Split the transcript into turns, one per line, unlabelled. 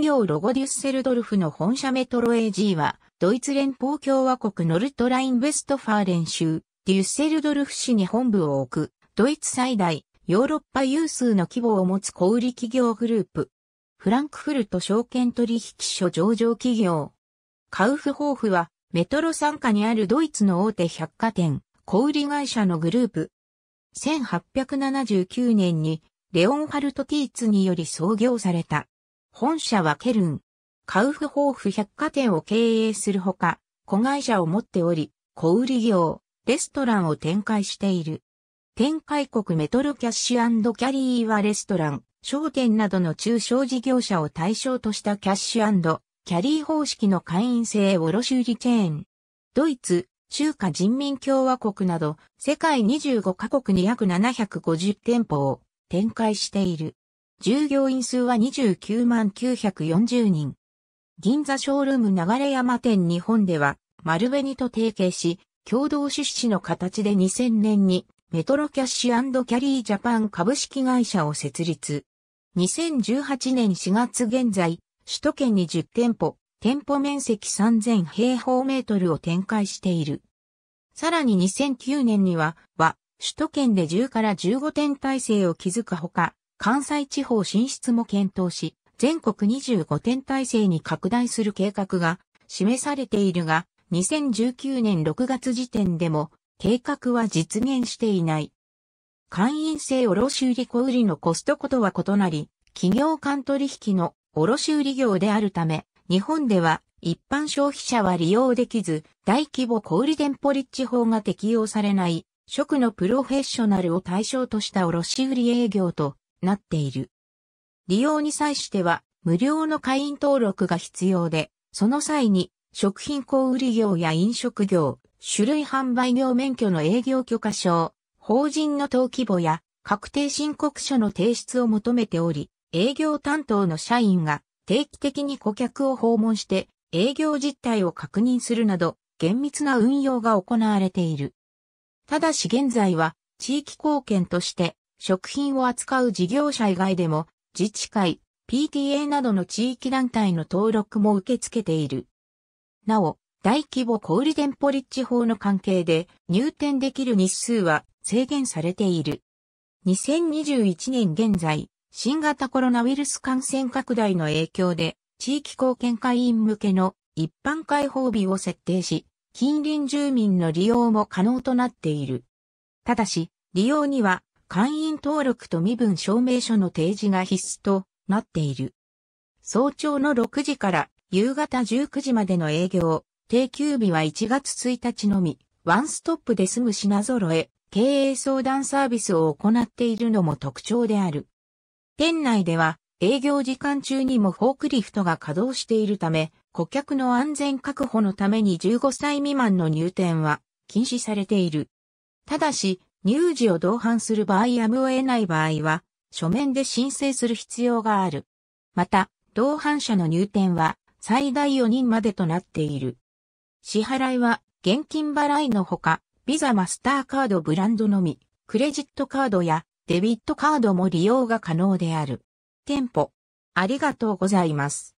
企業ロゴデュッセルドルフの本社メトロ AG は、ドイツ連邦共和国ノルトライン・ベストファーレン州、デュッセルドルフ市に本部を置く、ドイツ最大、ヨーロッパ有数の規模を持つ小売企業グループ。フランクフルト証券取引所上場企業。カウフホーフは、メトロ傘下にあるドイツの大手百貨店、小売会社のグループ。1879年に、レオンハルト・ティーツにより創業された。本社はケルン、カウフホーフ百貨店を経営するほか、子会社を持っており、小売業、レストランを展開している。展開国メトロキャッシュキャリーはレストラン、商店などの中小事業者を対象としたキャッシュキャリー方式の会員制卸売チェーン。ドイツ、中華人民共和国など、世界25カ国に約750店舗を展開している。従業員数は29万940人。銀座ショールーム流山店日本では、丸紅と提携し、共同出資の形で2000年にメトロキャッシュキャリージャパン株式会社を設立。2018年4月現在、首都圏に10店舗、店舗面積3000平方メートルを展開している。さらに2009年には、は、首都圏で10から15店体制を築くほか、関西地方進出も検討し、全国25点体制に拡大する計画が示されているが、2019年6月時点でも計画は実現していない。会員制卸売小売のコストコとは異なり、企業間取引の卸売業であるため、日本では一般消費者は利用できず、大規模小売店舗立地法が適用されない、食のプロフェッショナルを対象とした卸売営業となっている。利用に際しては、無料の会員登録が必要で、その際に、食品小売業や飲食業、種類販売業免許の営業許可証、法人の登記簿や確定申告書の提出を求めており、営業担当の社員が定期的に顧客を訪問して営業実態を確認するなど厳密な運用が行われている。ただし現在は地域貢献として食品を扱う事業者以外でも、自治会、PTA などの地域団体の登録も受け付けている。なお、大規模小売店舗立地法の関係で入店できる日数は制限されている。2021年現在、新型コロナウイルス感染拡大の影響で、地域貢献会員向けの一般開放日を設定し、近隣住民の利用も可能となっている。ただし、利用には会員登録と身分証明書の提示が必須となっている。早朝の6時から夕方19時までの営業、定休日は1月1日のみ、ワンストップで済む品揃え、経営相談サービスを行っているのも特徴である。店内では営業時間中にもフォークリフトが稼働しているため、顧客の安全確保のために15歳未満の入店は禁止されている。ただし、乳児を同伴する場合やむを得ない場合は、書面で申請する必要がある。また、同伴者の入店は最大4人までとなっている。支払いは現金払いのほか、ビザマスターカードブランドのみ、クレジットカードやデビットカードも利用が可能である。店舗、ありがとうございます。